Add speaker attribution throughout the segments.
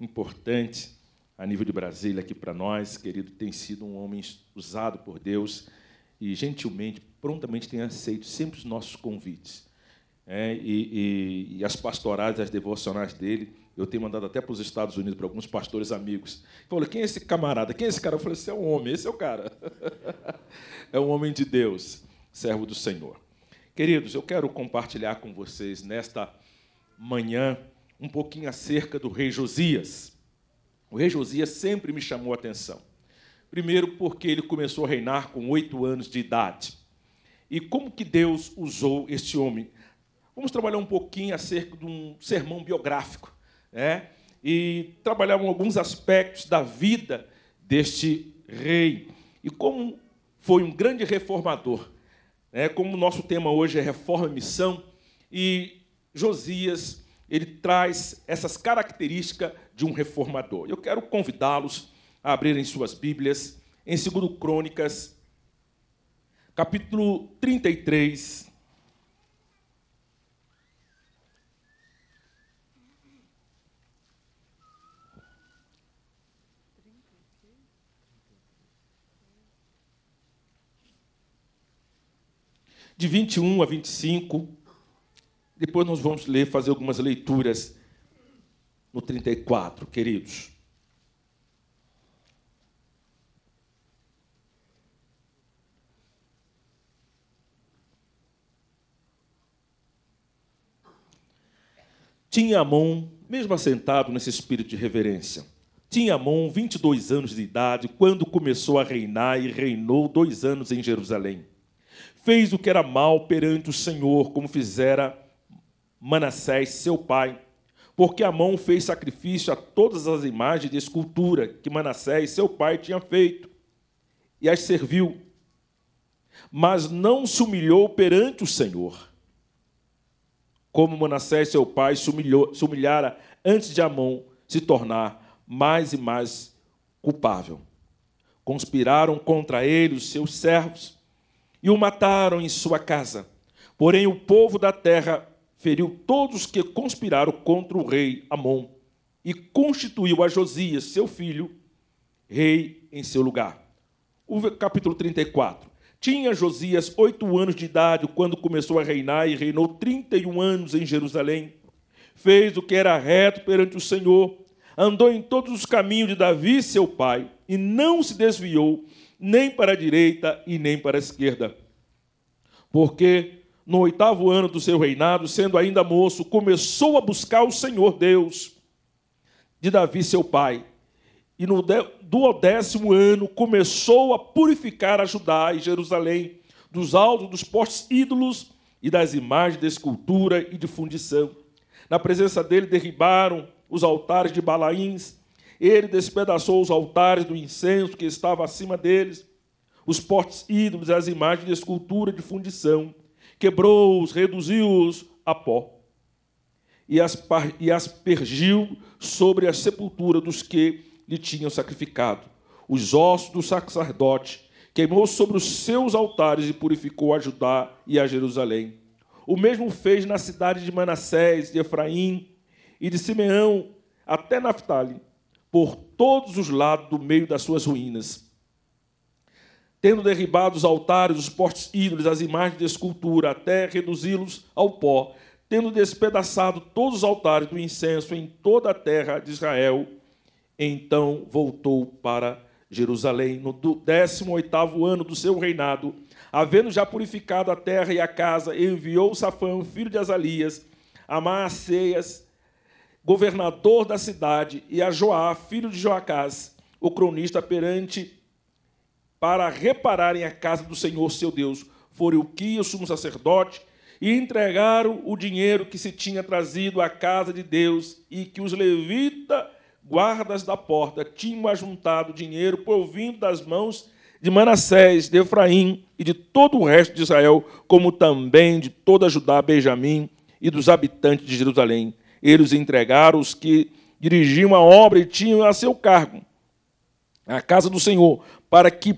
Speaker 1: importante a nível de Brasília aqui para nós, querido, tem sido um homem usado por Deus e gentilmente, prontamente tem aceito sempre os nossos convites. É, e, e, e, as pastorais, as devocionais dele, eu tenho mandado até para os Estados Unidos, para alguns pastores amigos. Falou: quem é esse camarada? Quem é esse cara? Eu falei: esse é um homem, esse é o cara. é um homem de Deus, servo do Senhor. Queridos, eu quero compartilhar com vocês nesta manhã um pouquinho acerca do rei Josias. O rei Josias sempre me chamou a atenção. Primeiro, porque ele começou a reinar com oito anos de idade. E como que Deus usou este homem? Vamos trabalhar um pouquinho acerca de um sermão biográfico, né? E trabalhar alguns aspectos da vida deste rei e como foi um grande reformador. Né? Como o nosso tema hoje é reforma e missão, e Josias ele traz essas características de um reformador. Eu quero convidá-los a abrirem suas Bíblias em 2 Crônicas, capítulo 33. De 21 a 25, depois nós vamos ler, fazer algumas leituras no 34, queridos. Tinha Amon, mesmo assentado nesse espírito de reverência, tinha Amon 22 anos de idade quando começou a reinar e reinou dois anos em Jerusalém. Fez o que era mal perante o Senhor, como fizera Manassés, seu pai, porque Amon fez sacrifício a todas as imagens de escultura que Manassés, seu pai, tinha feito, e as serviu, mas não se humilhou perante o Senhor. Como Manassés, seu pai, se, humilhou, se humilhara antes de Amon se tornar mais e mais culpável. Conspiraram contra ele os seus servos e o mataram em sua casa. Porém, o povo da terra feriu todos que conspiraram contra o rei Amon e constituiu a Josias, seu filho, rei em seu lugar. O capítulo 34. Tinha Josias oito anos de idade quando começou a reinar e reinou 31 anos em Jerusalém. Fez o que era reto perante o Senhor, andou em todos os caminhos de Davi, seu pai, e não se desviou nem para a direita e nem para a esquerda. Porque no oitavo ano do seu reinado, sendo ainda moço, começou a buscar o Senhor Deus de Davi, seu pai. E no duodécimo ano começou a purificar a Judá e Jerusalém dos altos dos postes ídolos e das imagens de escultura e de fundição. Na presença dele derribaram os altares de Balaíns, ele despedaçou os altares do incenso que estava acima deles, os portes ídolos e as imagens de escultura e de fundição quebrou-os, reduziu-os a pó e aspergiu sobre a sepultura dos que lhe tinham sacrificado, os ossos do sacerdote, queimou sobre os seus altares e purificou a Judá e a Jerusalém. O mesmo fez na cidade de Manassés, de Efraim e de Simeão, até Naftali, por todos os lados do meio das suas ruínas tendo derribado os altares, os portes ídolos, as imagens de escultura, até reduzi-los ao pó, tendo despedaçado todos os altares do incenso em toda a terra de Israel, então voltou para Jerusalém no 18 ano do seu reinado, havendo já purificado a terra e a casa, enviou Safã, filho de Azalias, a Maaceias, governador da cidade, e a Joá, filho de Joacás, o cronista perante para repararem a casa do Senhor seu Deus. Foram o que o sumo sacerdote e entregaram o dinheiro que se tinha trazido à casa de Deus e que os levita guardas da porta tinham ajuntado dinheiro por vindo das mãos de Manassés, de Efraim e de todo o resto de Israel, como também de toda Judá, Benjamim e dos habitantes de Jerusalém. Eles entregaram os que dirigiam a obra e tinham a seu cargo a casa do Senhor, para que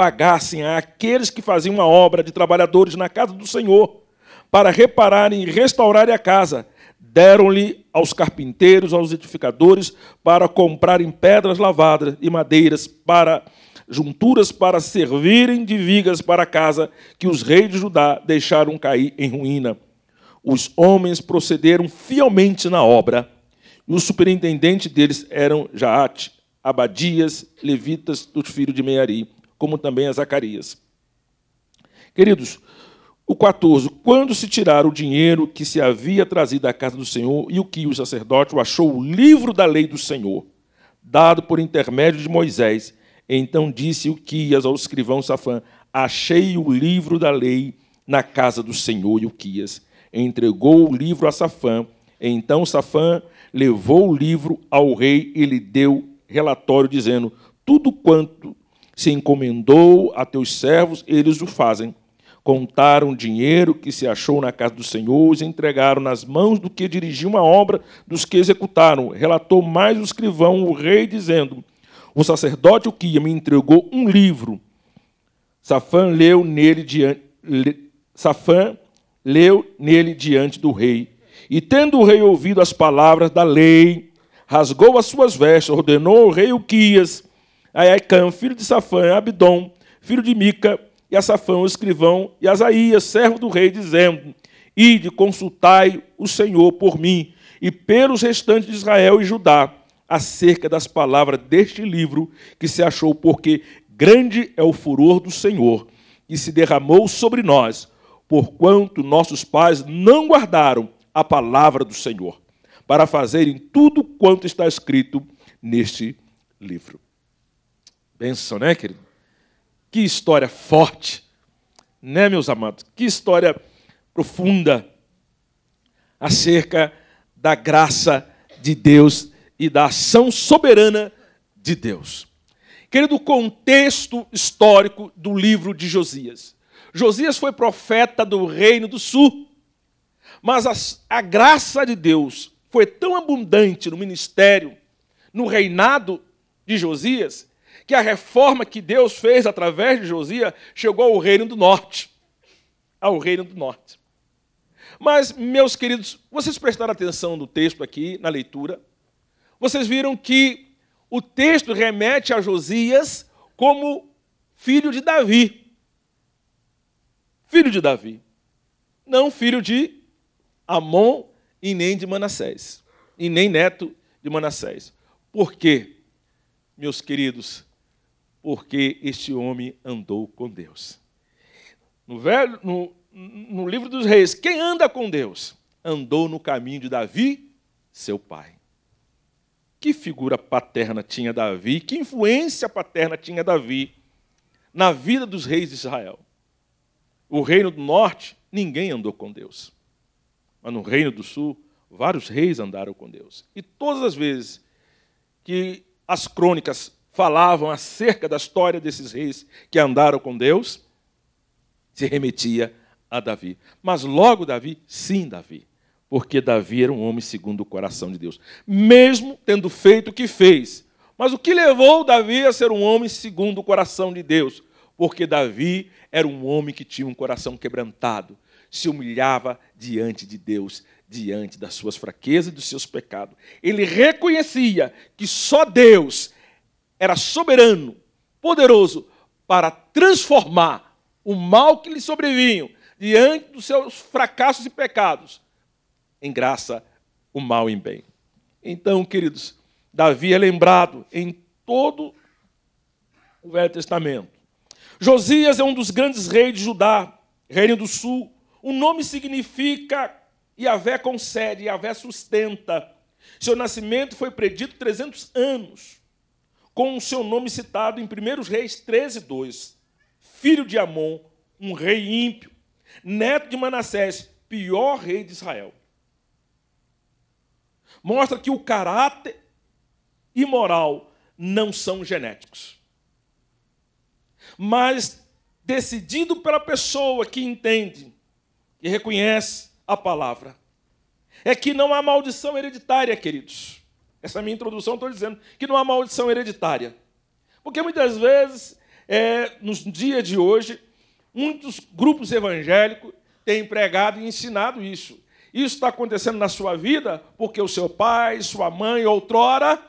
Speaker 1: pagassem àqueles que faziam a obra de trabalhadores na casa do Senhor, para repararem e restaurarem a casa. Deram-lhe aos carpinteiros, aos edificadores, para comprarem pedras lavadas e madeiras para junturas para servirem de vigas para a casa que os reis de Judá deixaram cair em ruína. Os homens procederam fielmente na obra. E o superintendente deles eram Jaate, Abadias, levitas dos filhos de Meari como também a Zacarias. Queridos, o 14. Quando se tirar o dinheiro que se havia trazido à casa do Senhor e o que o sacerdote achou o livro da lei do Senhor, dado por intermédio de Moisés, então disse o Quias ao escrivão Safã: Achei o livro da lei na casa do Senhor e o Quias. Entregou o livro a Safã. Então Safã levou o livro ao rei e lhe deu relatório, dizendo: Tudo quanto se encomendou a teus servos, eles o fazem. Contaram o dinheiro que se achou na casa do Senhor, os entregaram nas mãos do que dirigiu a obra dos que executaram. Relatou mais o escrivão, o rei, dizendo: O sacerdote o que me entregou um livro. Safã leu nele diante, Safã leu nele diante do rei. E tendo o rei ouvido as palavras da lei, rasgou as suas vestes, ordenou ao rei Uquias a filho de Safã, Abdom, filho de Mica, e a Safã, o escrivão, e Asaías, servo do rei, dizendo: Ide, consultai o Senhor por mim e pelos restantes de Israel e Judá, acerca das palavras deste livro que se achou, porque grande é o furor do Senhor, e se derramou sobre nós, porquanto nossos pais não guardaram a palavra do Senhor, para fazerem tudo quanto está escrito neste livro. Benção, né, querido? Que história forte, né, meus amados? Que história profunda acerca da graça de Deus e da ação soberana de Deus. Querido, contexto histórico do livro de Josias. Josias foi profeta do reino do sul, mas a, a graça de Deus foi tão abundante no ministério, no reinado de Josias, que a reforma que Deus fez através de Josias chegou ao reino do norte. Ao reino do norte. Mas, meus queridos, vocês prestaram atenção no texto aqui, na leitura. Vocês viram que o texto remete a Josias como filho de Davi. Filho de Davi. Não filho de Amon e nem de Manassés. E nem neto de Manassés. Por quê, meus queridos? porque este homem andou com Deus. No, velho, no, no livro dos reis, quem anda com Deus? Andou no caminho de Davi, seu pai. Que figura paterna tinha Davi? Que influência paterna tinha Davi na vida dos reis de Israel? O reino do norte, ninguém andou com Deus. Mas no reino do sul, vários reis andaram com Deus. E todas as vezes que as crônicas falavam acerca da história desses reis que andaram com Deus, se remetia a Davi. Mas logo Davi, sim, Davi, porque Davi era um homem segundo o coração de Deus, mesmo tendo feito o que fez. Mas o que levou Davi a ser um homem segundo o coração de Deus? Porque Davi era um homem que tinha um coração quebrantado, se humilhava diante de Deus, diante das suas fraquezas e dos seus pecados. Ele reconhecia que só Deus era soberano, poderoso para transformar o mal que lhe sobrevinha diante dos seus fracassos e pecados em graça, o mal em bem. Então, queridos, Davi é lembrado em todo o Velho Testamento. Josias é um dos grandes reis de Judá, reino do sul. O nome significa Yahvé concede, Yahvé sustenta. Seu nascimento foi predito 300 anos com o seu nome citado em 1 Reis 13, 2. Filho de Amon, um rei ímpio, neto de Manassés, pior rei de Israel. Mostra que o caráter e moral não são genéticos. Mas decidido pela pessoa que entende e reconhece a palavra. É que não há maldição hereditária, queridos. Essa é a minha introdução estou dizendo que não há maldição hereditária. Porque muitas vezes, é, nos dias de hoje, muitos grupos evangélicos têm pregado e ensinado isso. Isso está acontecendo na sua vida porque o seu pai, sua mãe, outrora,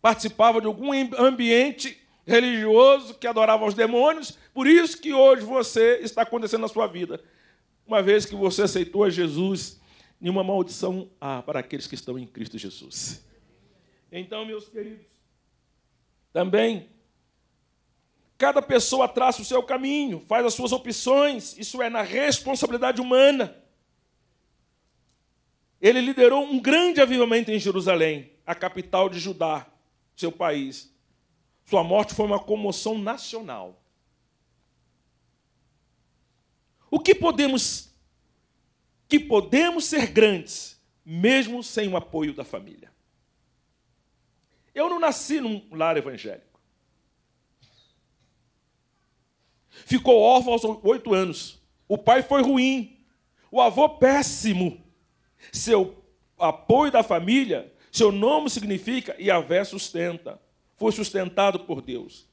Speaker 1: participava de algum ambiente religioso que adorava os demônios, por isso que hoje você está acontecendo na sua vida. Uma vez que você aceitou a Jesus, nenhuma maldição há para aqueles que estão em Cristo Jesus. Então, meus queridos, também Cada pessoa traça o seu caminho, faz as suas opções, isso é na responsabilidade humana. Ele liderou um grande avivamento em Jerusalém, a capital de Judá, seu país. Sua morte foi uma comoção nacional. O que podemos que podemos ser grandes mesmo sem o apoio da família? Eu não nasci num lar evangélico. Ficou órfão aos oito anos. O pai foi ruim. O avô péssimo. Seu apoio da família, seu nome significa e a vé sustenta. Foi sustentado por Deus.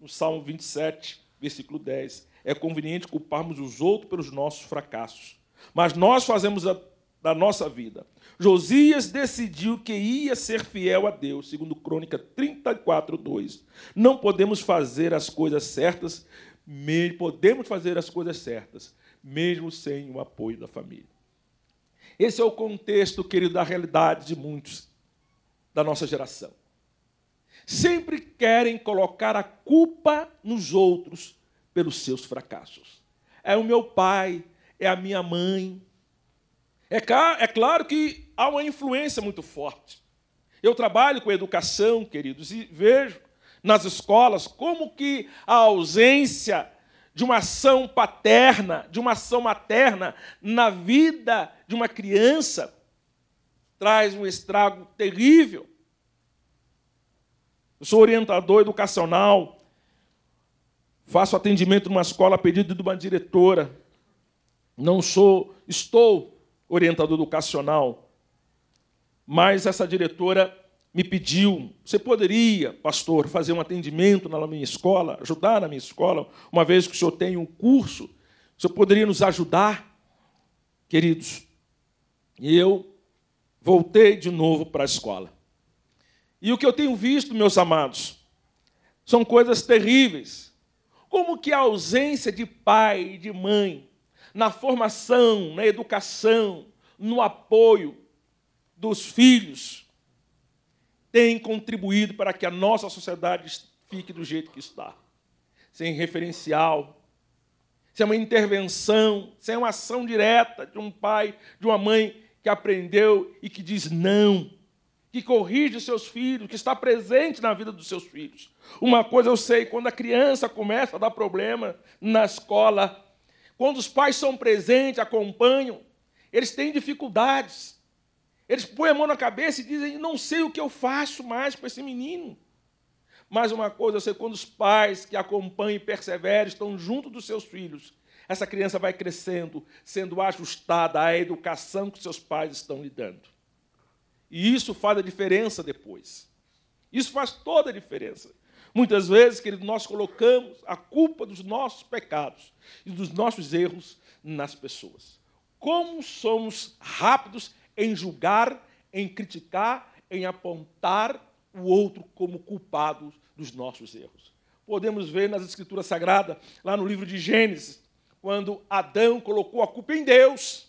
Speaker 1: No Salmo 27, versículo 10. É conveniente culparmos os outros pelos nossos fracassos. Mas nós fazemos a, da nossa vida Josias decidiu que ia ser fiel a Deus, segundo Crônica 34, 2. Não podemos fazer as coisas certas, podemos fazer as coisas certas, mesmo sem o apoio da família. Esse é o contexto, querido, da realidade de muitos da nossa geração. Sempre querem colocar a culpa nos outros pelos seus fracassos. É o meu pai, é a minha mãe, é, é claro que há uma influência muito forte. Eu trabalho com educação, queridos, e vejo nas escolas como que a ausência de uma ação paterna, de uma ação materna na vida de uma criança traz um estrago terrível. Eu sou orientador educacional, faço atendimento numa escola a pedido de uma diretora. Não sou, estou orientador educacional, mas essa diretora me pediu: você poderia, pastor, fazer um atendimento na minha escola, ajudar na minha escola, uma vez que o senhor tem um curso, o senhor poderia nos ajudar, queridos? E eu voltei de novo para a escola. E o que eu tenho visto, meus amados, são coisas terríveis. Como que a ausência de pai e de mãe na formação, na educação, no apoio dos filhos, tem contribuído para que a nossa sociedade fique do jeito que está, sem referencial, sem uma intervenção, sem uma ação direta de um pai, de uma mãe que aprendeu e que diz não, que corrige seus filhos, que está presente na vida dos seus filhos. Uma coisa eu sei, quando a criança começa a dar problema na escola, quando os pais são presentes, acompanham, eles têm dificuldades. Eles põem a mão na cabeça e dizem: Não sei o que eu faço mais com esse menino. Mais uma coisa, eu sei quando os pais que acompanham e perseveram estão junto dos seus filhos, essa criança vai crescendo, sendo ajustada à educação que seus pais estão lhe dando. E isso faz a diferença depois. Isso faz toda a diferença. Muitas vezes, querido, nós colocamos a culpa dos nossos pecados e dos nossos erros nas pessoas. Como somos rápidos em julgar, em criticar, em apontar o outro como culpado dos nossos erros. Podemos ver nas Escrituras Sagradas, lá no livro de Gênesis, quando Adão colocou a culpa em Deus.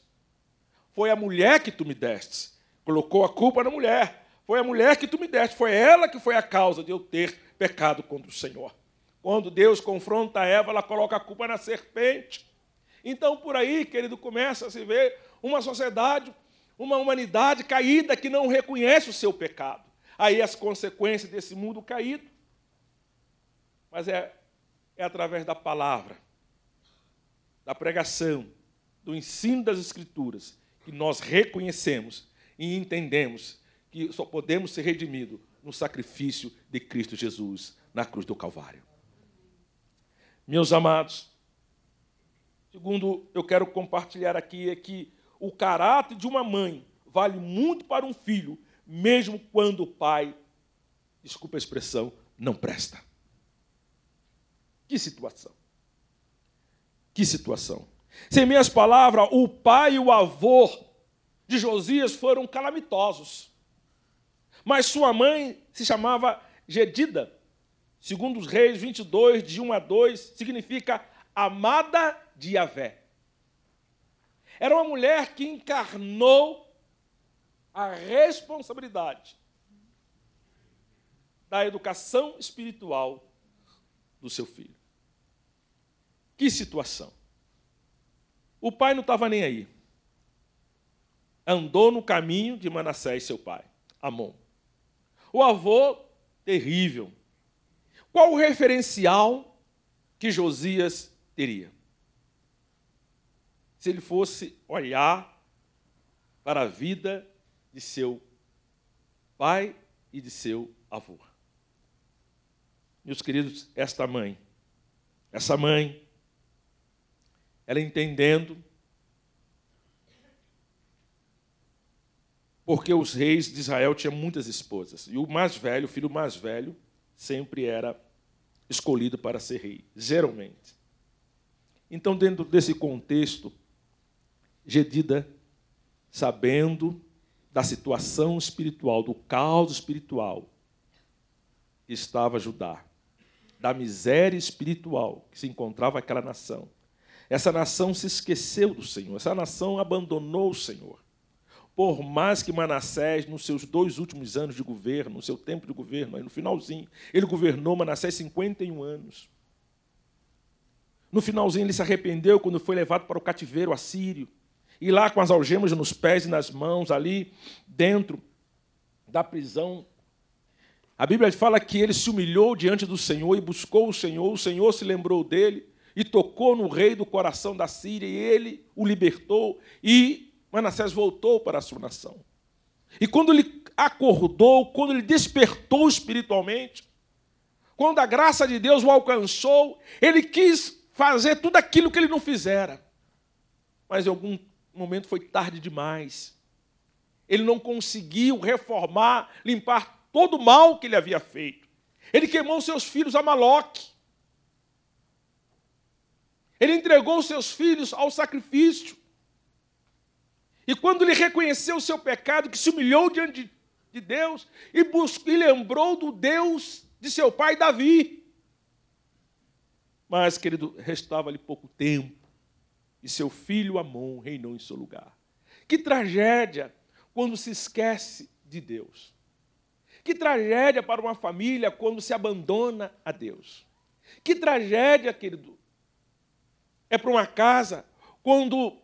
Speaker 1: Foi a mulher que tu me deste. Colocou a culpa na mulher. Foi a mulher que tu me deste. Foi ela que foi a causa de eu ter pecado contra o Senhor. Quando Deus confronta Eva, ela coloca a culpa na serpente. Então, por aí, querido, começa a se ver uma sociedade, uma humanidade caída que não reconhece o seu pecado. Aí as consequências desse mundo caído. Mas é, é através da palavra, da pregação, do ensino das Escrituras, que nós reconhecemos e entendemos que só podemos ser redimidos no sacrifício de Cristo Jesus na cruz do Calvário. Meus amados, segundo eu quero compartilhar aqui é que o caráter de uma mãe vale muito para um filho, mesmo quando o pai, desculpa a expressão, não presta. Que situação! Que situação! Sem minhas palavras, o pai e o avô de Josias foram calamitosos. Mas sua mãe se chamava Gedida. Segundo os Reis 22, de 1 a 2, significa amada de Yavé. Era uma mulher que encarnou a responsabilidade da educação espiritual do seu filho. Que situação! O pai não estava nem aí. Andou no caminho de Manassés, seu pai, Amon. O avô, terrível. Qual o referencial que Josias teria? Se ele fosse olhar para a vida de seu pai e de seu avô. Meus queridos, esta mãe, essa mãe, ela entendendo porque os reis de Israel tinham muitas esposas. E o mais velho, o filho mais velho, sempre era escolhido para ser rei, geralmente. Então, dentro desse contexto, Gedida, sabendo da situação espiritual, do caos espiritual, que estava Judá, da miséria espiritual que se encontrava aquela nação. Essa nação se esqueceu do Senhor, essa nação abandonou o Senhor. Por mais que Manassés, nos seus dois últimos anos de governo, no seu tempo de governo, aí no finalzinho, ele governou Manassés 51 anos. No finalzinho, ele se arrependeu quando foi levado para o cativeiro assírio. E lá, com as algemas nos pés e nas mãos, ali dentro da prisão, a Bíblia fala que ele se humilhou diante do Senhor e buscou o Senhor. O Senhor se lembrou dele e tocou no rei do coração da Síria, e ele o libertou e Manassés voltou para a sua nação. E quando ele acordou, quando ele despertou espiritualmente, quando a graça de Deus o alcançou, ele quis fazer tudo aquilo que ele não fizera. Mas em algum momento foi tarde demais. Ele não conseguiu reformar, limpar todo o mal que ele havia feito. Ele queimou seus filhos a Maloque. Ele entregou seus filhos ao sacrifício. E quando ele reconheceu o seu pecado, que se humilhou diante de Deus e, buscou, e lembrou do Deus de seu pai Davi. Mas, querido, restava-lhe pouco tempo e seu filho Amon reinou em seu lugar. Que tragédia quando se esquece de Deus. Que tragédia para uma família quando se abandona a Deus. Que tragédia, querido, é para uma casa quando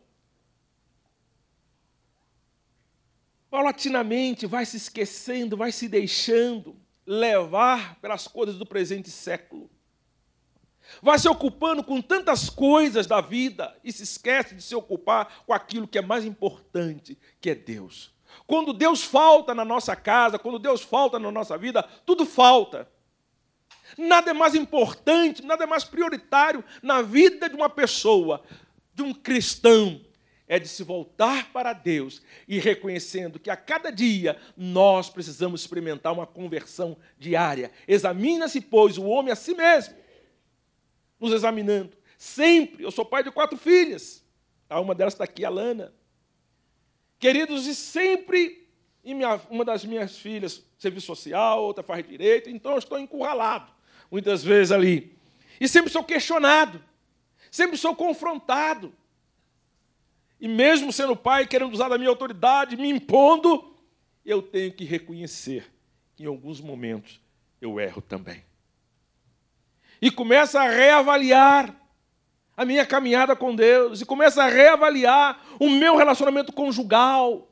Speaker 1: paulatinamente vai se esquecendo, vai se deixando levar pelas coisas do presente século. Vai se ocupando com tantas coisas da vida e se esquece de se ocupar com aquilo que é mais importante, que é Deus. Quando Deus falta na nossa casa, quando Deus falta na nossa vida, tudo falta. Nada é mais importante, nada é mais prioritário na vida de uma pessoa, de um cristão, é de se voltar para Deus e reconhecendo que a cada dia nós precisamos experimentar uma conversão diária. Examina-se, pois, o homem a si mesmo, nos examinando. Sempre, eu sou pai de quatro filhas, a ah, uma delas está aqui, a Lana. Queridos, e sempre, e minha, uma das minhas filhas, serviço social, outra faz direito, então eu estou encurralado, muitas vezes ali. E sempre sou questionado, sempre sou confrontado e mesmo sendo pai, querendo usar da minha autoridade, me impondo, eu tenho que reconhecer que em alguns momentos eu erro também. E começa a reavaliar a minha caminhada com Deus, e começa a reavaliar o meu relacionamento conjugal.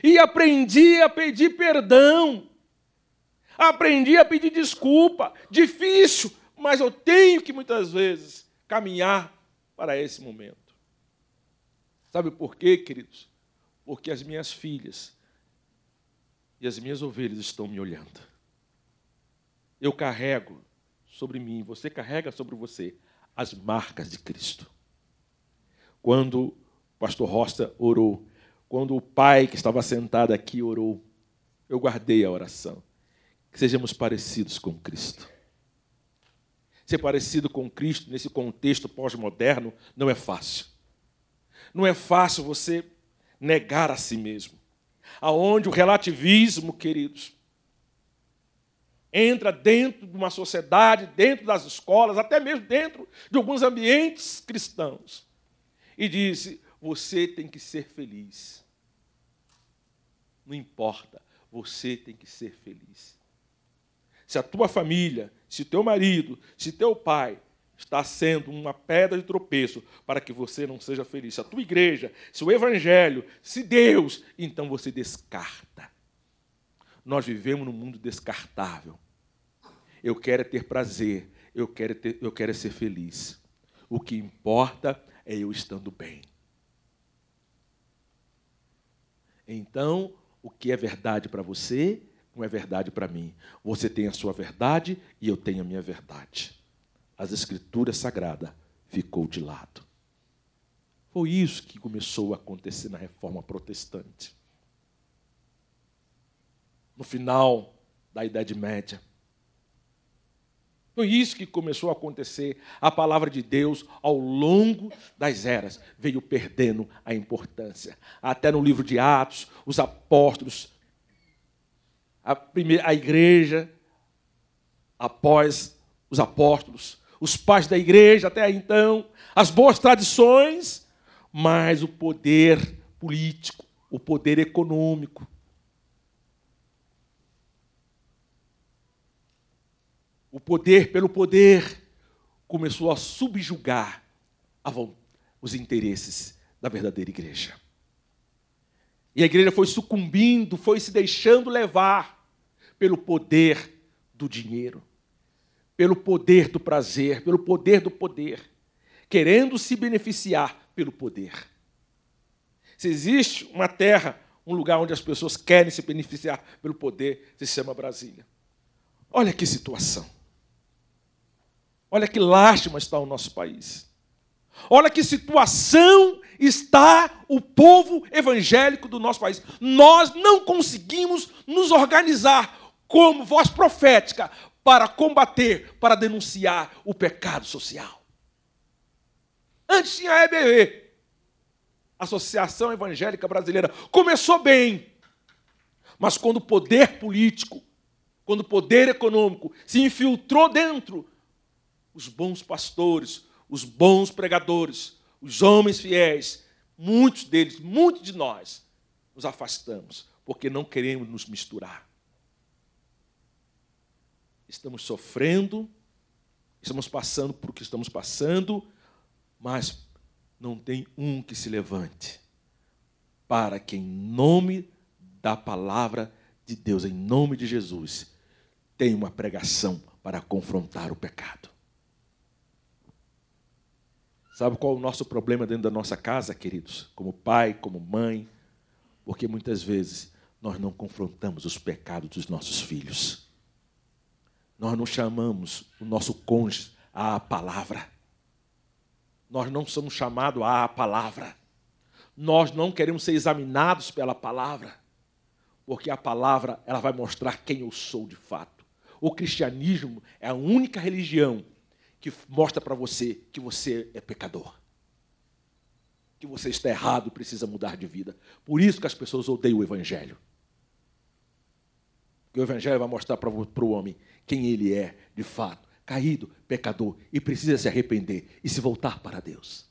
Speaker 1: E aprendi a pedir perdão. Aprendi a pedir desculpa. Difícil, mas eu tenho que muitas vezes caminhar para esse momento. Sabe por quê, queridos? Porque as minhas filhas e as minhas ovelhas estão me olhando. Eu carrego sobre mim, você carrega sobre você as marcas de Cristo. Quando o pastor Rosta orou, quando o pai que estava sentado aqui orou, eu guardei a oração. Que sejamos parecidos com Cristo. Ser parecido com Cristo nesse contexto pós-moderno não é fácil. Não é fácil você negar a si mesmo. Aonde o relativismo, queridos, entra dentro de uma sociedade, dentro das escolas, até mesmo dentro de alguns ambientes cristãos, e diz: você tem que ser feliz. Não importa, você tem que ser feliz. Se a tua família, se o teu marido, se teu pai está sendo uma pedra de tropeço para que você não seja feliz. Se a tua igreja, se o evangelho, se Deus, então você descarta. Nós vivemos num mundo descartável. Eu quero é ter prazer, eu quero, é ter, eu quero é ser feliz. O que importa é eu estando bem. Então, o que é verdade para você não é verdade para mim. Você tem a sua verdade e eu tenho a minha verdade as escrituras sagradas ficou de lado. Foi isso que começou a acontecer na reforma protestante. No final da Idade Média. Foi isso que começou a acontecer. A palavra de Deus, ao longo das eras, veio perdendo a importância. Até no livro de Atos, os apóstolos, a, primeira, a igreja, após os apóstolos, os pais da igreja até então, as boas tradições, mas o poder político, o poder econômico. O poder pelo poder começou a subjugar a os interesses da verdadeira igreja. E a igreja foi sucumbindo, foi se deixando levar pelo poder do dinheiro pelo poder do prazer, pelo poder do poder, querendo se beneficiar pelo poder. Se existe uma terra, um lugar onde as pessoas querem se beneficiar pelo poder, se chama Brasília. Olha que situação. Olha que lástima está o nosso país. Olha que situação está o povo evangélico do nosso país. Nós não conseguimos nos organizar como voz profética para combater, para denunciar o pecado social. Antes tinha a EBV, Associação Evangélica Brasileira. Começou bem, mas quando o poder político, quando o poder econômico se infiltrou dentro, os bons pastores, os bons pregadores, os homens fiéis, muitos deles, muitos de nós, nos afastamos, porque não queremos nos misturar estamos sofrendo, estamos passando por o que estamos passando, mas não tem um que se levante para que, em nome da palavra de Deus, em nome de Jesus, tenha uma pregação para confrontar o pecado. Sabe qual é o nosso problema dentro da nossa casa, queridos? Como pai, como mãe, porque muitas vezes nós não confrontamos os pecados dos nossos filhos. Nós não chamamos o nosso cônjuge à palavra. Nós não somos chamados à palavra. Nós não queremos ser examinados pela palavra, porque a palavra ela vai mostrar quem eu sou de fato. O cristianismo é a única religião que mostra para você que você é pecador. Que você está errado, precisa mudar de vida. Por isso que as pessoas odeiam o evangelho. E o Evangelho vai mostrar para o homem quem ele é, de fato, caído, pecador, e precisa se arrepender e se voltar para Deus.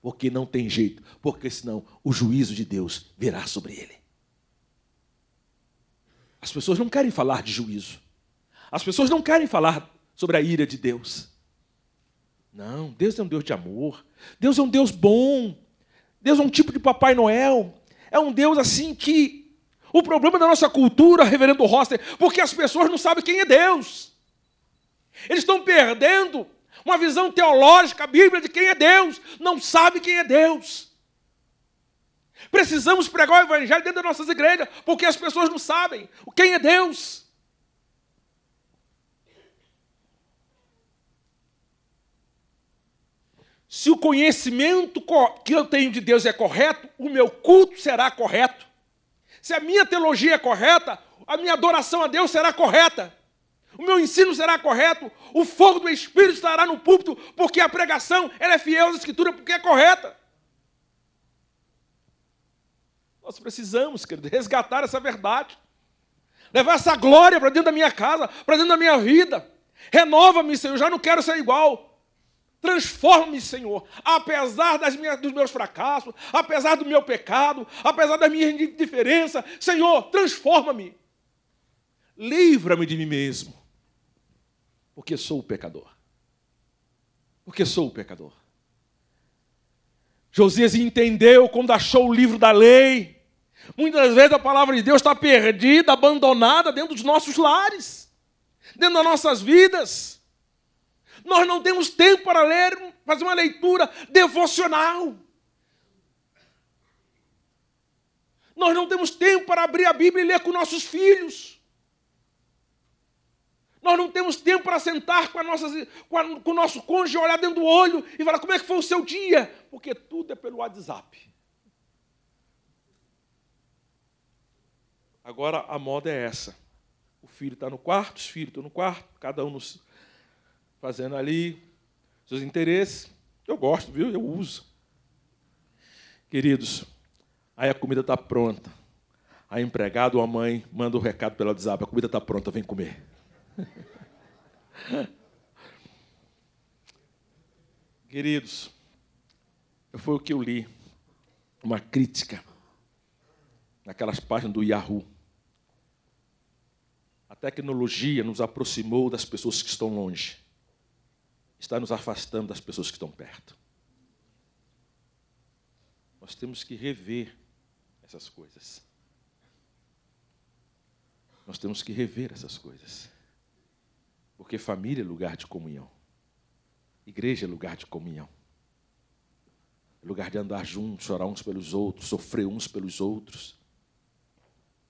Speaker 1: Porque não tem jeito, porque senão o juízo de Deus virá sobre ele. As pessoas não querem falar de juízo. As pessoas não querem falar sobre a ira de Deus. Não, Deus é um Deus de amor. Deus é um Deus bom. Deus é um tipo de Papai Noel. É um Deus assim que o problema da nossa cultura, reverendo Roster, porque as pessoas não sabem quem é Deus. Eles estão perdendo uma visão teológica, bíblica de quem é Deus. Não sabe quem é Deus. Precisamos pregar o evangelho dentro das nossas igrejas, porque as pessoas não sabem quem é Deus. Se o conhecimento que eu tenho de Deus é correto, o meu culto será correto. Se a minha teologia é correta, a minha adoração a Deus será correta. O meu ensino será correto, o fogo do Espírito estará no púlpito, porque a pregação ela é fiel à Escritura, porque é correta. Nós precisamos, querido, resgatar essa verdade, levar essa glória para dentro da minha casa, para dentro da minha vida. Renova-me, Senhor, já não quero ser igual. Transforme, Senhor, apesar das minhas, dos meus fracassos, apesar do meu pecado, apesar da minha indiferença. Senhor, transforma-me. Livra-me de mim mesmo, porque sou o pecador. Porque sou o pecador. Josias entendeu quando achou o livro da lei. Muitas vezes a palavra de Deus está perdida, abandonada dentro dos nossos lares, dentro das nossas vidas. Nós não temos tempo para ler, fazer uma leitura devocional. Nós não temos tempo para abrir a Bíblia e ler com nossos filhos. Nós não temos tempo para sentar com, a nossa, com, a, com o nosso cônjuge, olhar dentro do olho e falar como é que foi o seu dia, porque tudo é pelo WhatsApp. Agora a moda é essa. O filho está no quarto, os filhos estão no quarto, cada um no, fazendo ali seus interesses. Eu gosto, viu? Eu uso. Queridos, aí a comida está pronta. A empregada ou a mãe manda o um recado pelo WhatsApp: a comida está pronta, vem comer. Queridos, foi o que eu li, uma crítica, naquelas páginas do Yahoo. A tecnologia nos aproximou das pessoas que estão longe está nos afastando das pessoas que estão perto. Nós temos que rever essas coisas. Nós temos que rever essas coisas. Porque família é lugar de comunhão. Igreja é lugar de comunhão. É lugar de andar juntos, orar uns pelos outros, sofrer uns pelos outros,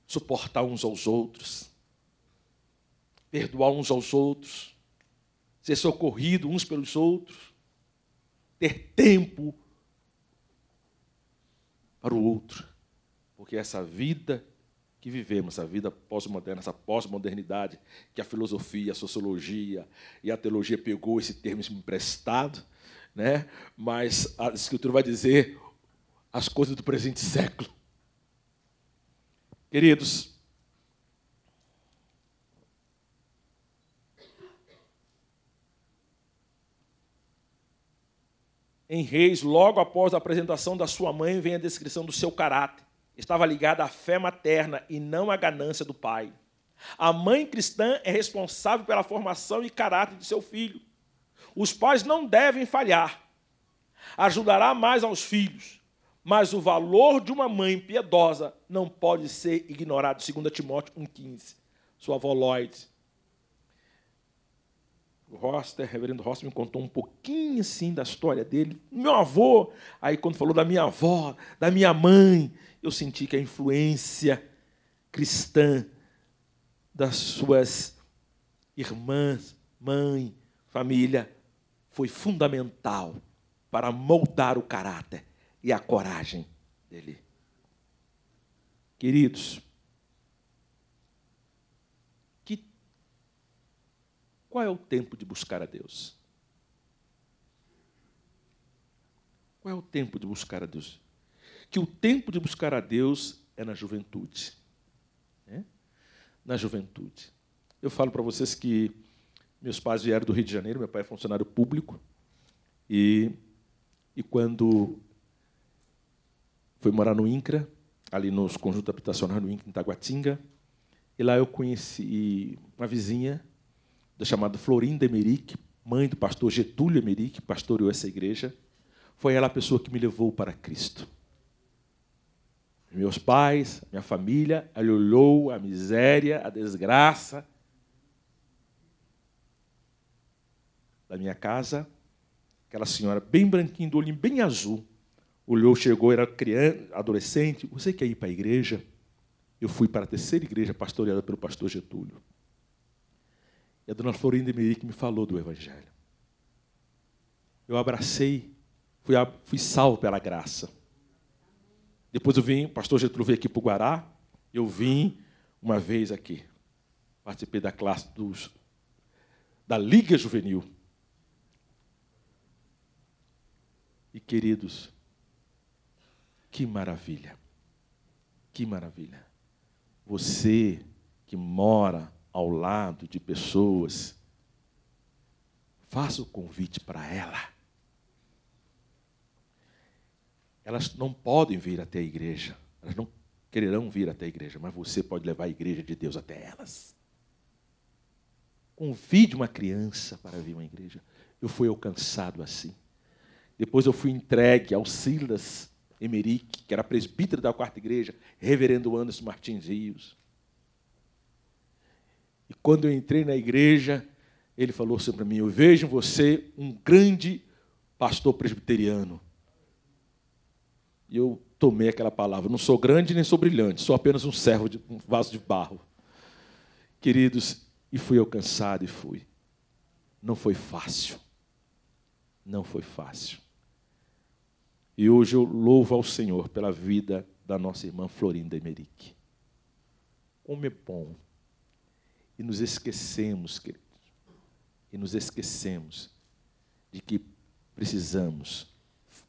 Speaker 1: suportar uns aos outros, perdoar uns aos outros ser socorrido uns pelos outros, ter tempo para o outro. Porque é essa vida que vivemos, essa vida pós-moderna, essa pós-modernidade, que a filosofia, a sociologia e a teologia pegou esse termo emprestado, né? mas a Escritura vai dizer as coisas do presente século. Queridos, em Reis, logo após a apresentação da sua mãe, vem a descrição do seu caráter. Estava ligada à fé materna e não à ganância do pai. A mãe cristã é responsável pela formação e caráter de seu filho. Os pais não devem falhar. Ajudará mais aos filhos, mas o valor de uma mãe piedosa não pode ser ignorado, segundo Timóteo 1,15. Sua avó Lloyd Roster, reverendo Roster, me contou um pouquinho assim da história dele, meu avô. Aí, quando falou da minha avó, da minha mãe, eu senti que a influência cristã das suas irmãs, mãe, família, foi fundamental para moldar o caráter e a coragem dele. Queridos, Qual é o tempo de buscar a Deus? Qual é o tempo de buscar a Deus? Que o tempo de buscar a Deus é na juventude. Né? Na juventude. Eu falo para vocês que meus pais vieram do Rio de Janeiro, meu pai é funcionário público, e, e quando fui morar no INCRA, ali nos conjuntos habitacionais no INCRA, em Taguatinga, e lá eu conheci uma vizinha chamada Florinda Emerick, mãe do pastor Getúlio Emerick, que pastoreou essa igreja, foi ela a pessoa que me levou para Cristo. Meus pais, minha família, ela olhou a miséria, a desgraça da minha casa. Aquela senhora bem branquinha, do olhinho bem azul, olhou, chegou, era criança, adolescente. Você quer ir para a igreja? Eu fui para a terceira igreja pastoreada pelo pastor Getúlio a é dona Florinda Mirick me falou do Evangelho. Eu abracei, fui, fui salvo pela graça. Depois eu vim, o pastor Getúlio veio aqui para o Guará, eu vim uma vez aqui. Participei da classe dos, da Liga Juvenil. E queridos, que maravilha, que maravilha. Você que mora ao lado de pessoas, faça o convite para ela. Elas não podem vir até a igreja, elas não quererão vir até a igreja, mas você pode levar a igreja de Deus até elas. Convide uma criança para vir à igreja. Eu fui alcançado assim. Depois eu fui entregue ao Silas Emerick, que era presbítero da quarta igreja, reverendo Anderson Martins Rios. E quando eu entrei na igreja, ele falou assim para mim: Eu vejo você um grande pastor presbiteriano. E eu tomei aquela palavra. Não sou grande nem sou brilhante, sou apenas um servo, de, um vaso de barro. Queridos, e fui alcançado e fui. Não foi fácil. Não foi fácil. E hoje eu louvo ao Senhor pela vida da nossa irmã Florinda Emerick. Como é bom e nos esquecemos, queridos, e nos esquecemos de que precisamos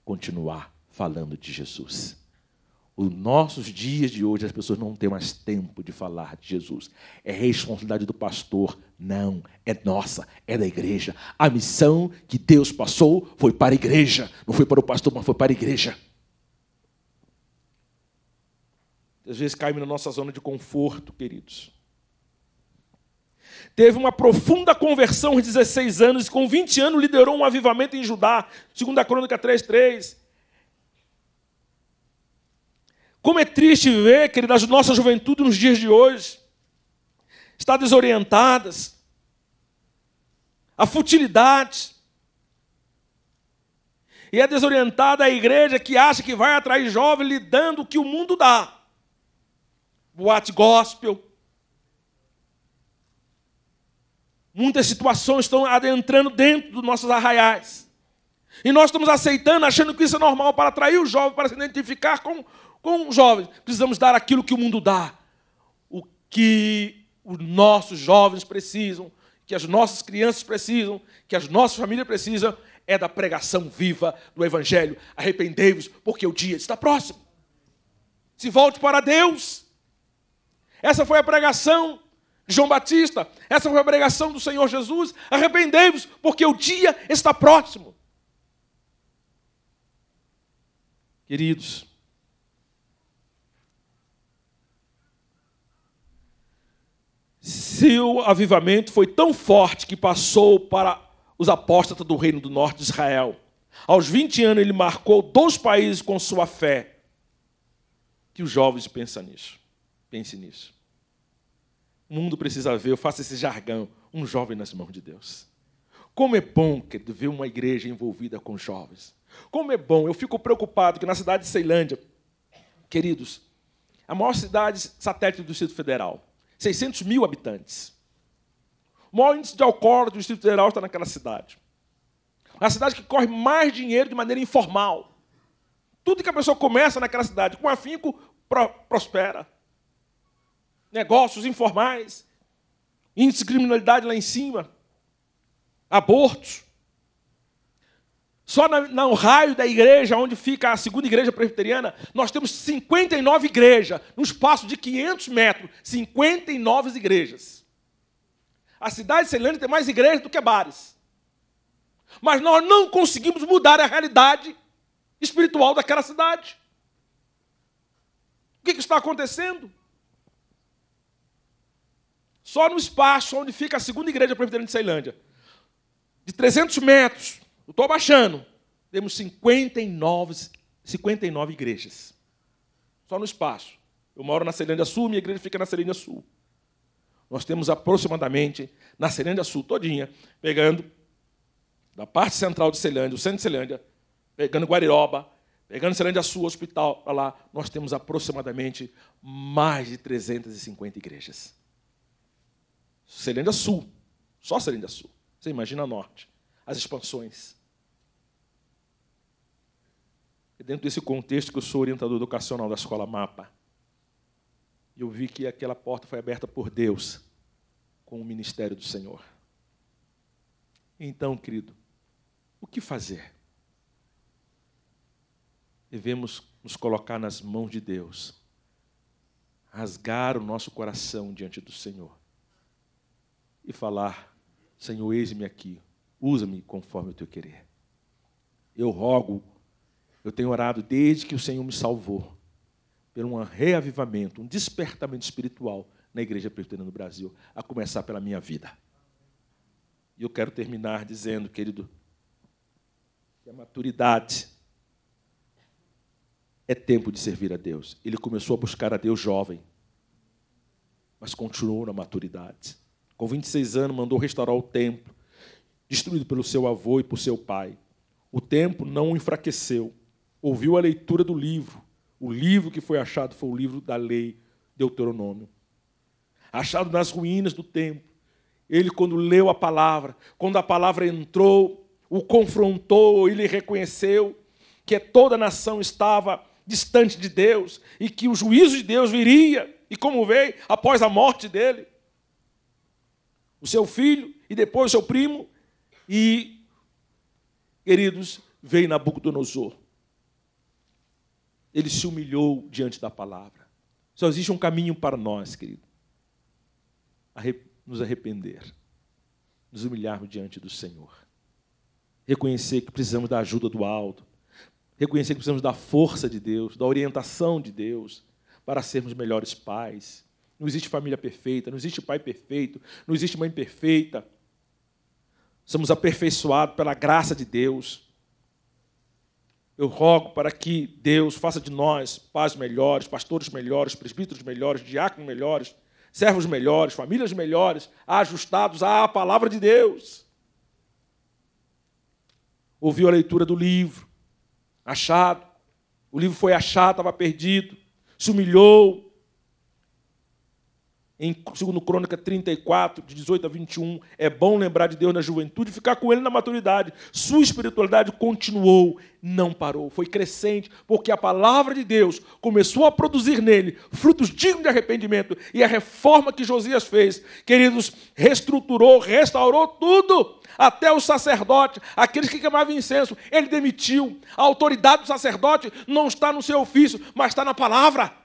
Speaker 1: continuar falando de Jesus. Os nossos dias de hoje, as pessoas não têm mais tempo de falar de Jesus. É responsabilidade do pastor? Não, é nossa, é da igreja. A missão que Deus passou foi para a igreja, não foi para o pastor, mas foi para a igreja. Às vezes caímos na nossa zona de conforto, queridos teve uma profunda conversão aos 16 anos, e com 20 anos liderou um avivamento em Judá, 2 Crônica 3,3. Como é triste ver, querida, a nossa juventude nos dias de hoje está desorientadas, a futilidade. E é desorientada a igreja que acha que vai atrair jovem lidando o que o mundo dá. Boate gospel, Muitas situações estão adentrando dentro dos nossos arraiais. E nós estamos aceitando, achando que isso é normal para atrair o jovem, para se identificar com, com os jovens. Precisamos dar aquilo que o mundo dá, o que os nossos jovens precisam, que as nossas crianças precisam, que as nossas famílias precisam, é da pregação viva do Evangelho. Arrependei-vos, porque o dia está próximo. Se volte para Deus. Essa foi a pregação João Batista, essa foi a pregação do Senhor Jesus: arrependei-vos, porque o dia está próximo. Queridos, seu avivamento foi tão forte que passou para os apóstatas do reino do norte de Israel. Aos 20 anos, ele marcou dois países com sua fé. Que os jovens pensam nisso. Pense nisso. O mundo precisa ver, eu faço esse jargão, um jovem nas mãos de Deus. Como é bom querido, ver uma igreja envolvida com jovens. Como é bom, eu fico preocupado que na cidade de Ceilândia, queridos, a maior cidade satélite do Distrito Federal, 600 mil habitantes. O maior índice de alcoólatra do Distrito Federal está naquela cidade. A cidade que corre mais dinheiro de maneira informal. Tudo que a pessoa começa naquela cidade com afinco prospera negócios informais, índice de criminalidade lá em cima, abortos. Só na, no raio da igreja, onde fica a segunda igreja presbiteriana, nós temos 59 igrejas, num espaço de 500 metros, 59 igrejas. A cidade de Ceilândia tem mais igrejas do que bares. Mas nós não conseguimos mudar a realidade espiritual daquela cidade. O que está acontecendo? Só no espaço onde fica a segunda igreja presbiteriana de Ceilândia. De 300 metros, eu estou baixando, temos 59, 59 igrejas. Só no espaço. Eu moro na Ceilândia Sul, minha igreja fica na Ceilândia Sul. Nós temos aproximadamente, na Ceilândia Sul todinha, pegando da parte central de Ceilândia, o centro de Ceilândia, pegando Guariroba, pegando Ceilândia Sul, hospital, para lá, nós temos aproximadamente mais de 350 igrejas. Serênia Sul. Só Serênia Sul. Você imagina a norte. As expansões. É dentro desse contexto que eu sou orientador educacional da escola Mapa. E eu vi que aquela porta foi aberta por Deus com o ministério do Senhor. Então, querido, o que fazer? Devemos nos colocar nas mãos de Deus, rasgar o nosso coração diante do Senhor e falar: Senhor, eis-me aqui, usa-me conforme o teu querer. Eu rogo, eu tenho orado desde que o Senhor me salvou, por um reavivamento, um despertamento espiritual na Igreja Presbiteriana do Brasil, a começar pela minha vida. E eu quero terminar dizendo, querido, que a maturidade é tempo de servir a Deus. Ele começou a buscar a Deus jovem, mas continuou na maturidade. Com 26 anos, mandou restaurar o templo, destruído pelo seu avô e por seu pai. O templo não o enfraqueceu. Ouviu a leitura do livro. O livro que foi achado foi o livro da lei, Deuteronômio. Achado nas ruínas do templo. Ele, quando leu a palavra, quando a palavra entrou, o confrontou, ele reconheceu que toda a nação estava distante de Deus e que o juízo de Deus viria, e como veio, após a morte dele o seu filho e depois o seu primo. E, queridos, veio Nabucodonosor. Ele se humilhou diante da palavra. Só existe um caminho para nós, querido: nos arrepender, nos humilharmos diante do Senhor, reconhecer que precisamos da ajuda do alto, reconhecer que precisamos da força de Deus, da orientação de Deus, para sermos melhores pais, não existe família perfeita, não existe pai perfeito, não existe mãe perfeita. Somos aperfeiçoados pela graça de Deus. Eu rogo para que Deus faça de nós pais melhores, pastores melhores, presbíteros melhores, diáconos melhores, servos melhores, famílias melhores, ajustados à palavra de Deus. Ouviu a leitura do livro, achado. O livro foi achado, estava perdido. Se humilhou, em 2 Crônica 34, de 18 a 21, é bom lembrar de Deus na juventude e ficar com Ele na maturidade. Sua espiritualidade continuou, não parou, foi crescente, porque a palavra de Deus começou a produzir nele frutos dignos de arrependimento e a reforma que Josias fez, queridos, reestruturou, restaurou tudo, até o sacerdote, aqueles que queimavam incenso, ele demitiu. A autoridade do sacerdote não está no seu ofício, mas está na palavra.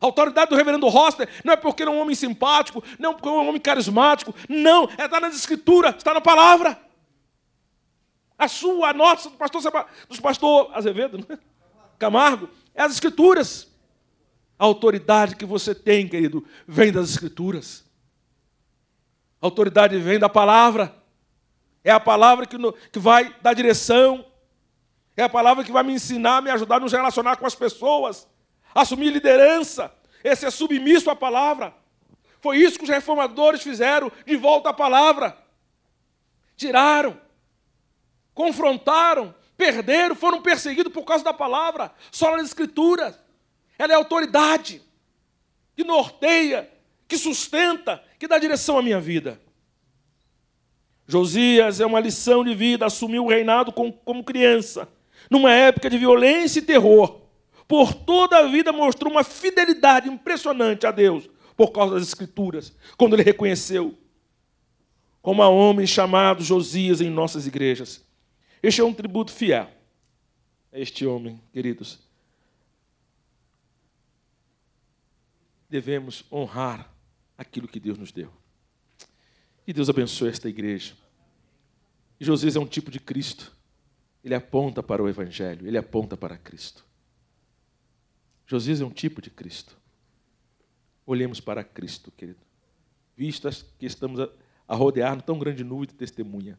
Speaker 1: A autoridade do reverendo Roster não é porque ele é um homem simpático, não é porque é um homem carismático, não, é está nas escritura, está na palavra. A sua, a nossa, do pastor, dos pastor Azevedo, né? Camargo, é as escrituras. A autoridade que você tem, querido, vem das escrituras. A autoridade vem da palavra. É a palavra que, no, que vai dar direção. É a palavra que vai me ensinar, me ajudar a nos relacionar com as pessoas assumir liderança, esse é submisso à palavra. Foi isso que os reformadores fizeram, de volta à palavra. Tiraram, confrontaram, perderam, foram perseguidos por causa da palavra, só nas escrituras. Ela é autoridade que norteia, que sustenta, que dá direção à minha vida. Josias é uma lição de vida, assumiu o reinado como criança, numa época de violência e terror por toda a vida mostrou uma fidelidade impressionante a Deus por causa das Escrituras, quando ele reconheceu como a homem chamado Josias em nossas igrejas. Este é um tributo fiel a este homem, queridos. Devemos honrar aquilo que Deus nos deu. E Deus abençoe esta igreja. Josias é um tipo de Cristo. Ele aponta para o Evangelho, ele aponta para Cristo. Josias é um tipo de Cristo. Olhemos para Cristo, querido. Vistas que estamos a, rodear rodear tão grande nuvem de testemunha,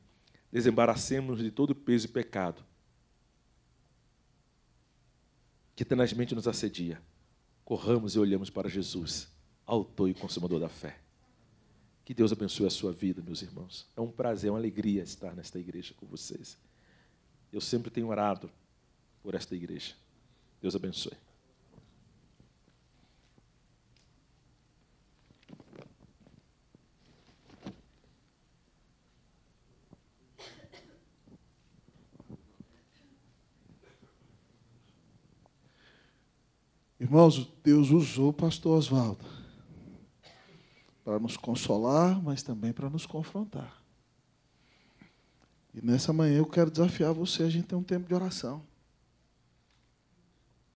Speaker 1: desembaracemos de todo peso e pecado que tenazmente nos assedia. Corramos e olhamos para Jesus, autor e consumador da fé. Que Deus abençoe a sua vida, meus irmãos. É um prazer, é uma alegria estar nesta igreja com vocês. Eu sempre tenho orado por esta igreja. Deus abençoe. Irmãos, Deus usou o pastor Oswaldo para nos consolar, mas também para nos confrontar. E nessa manhã eu quero desafiar você a gente ter um tempo de oração.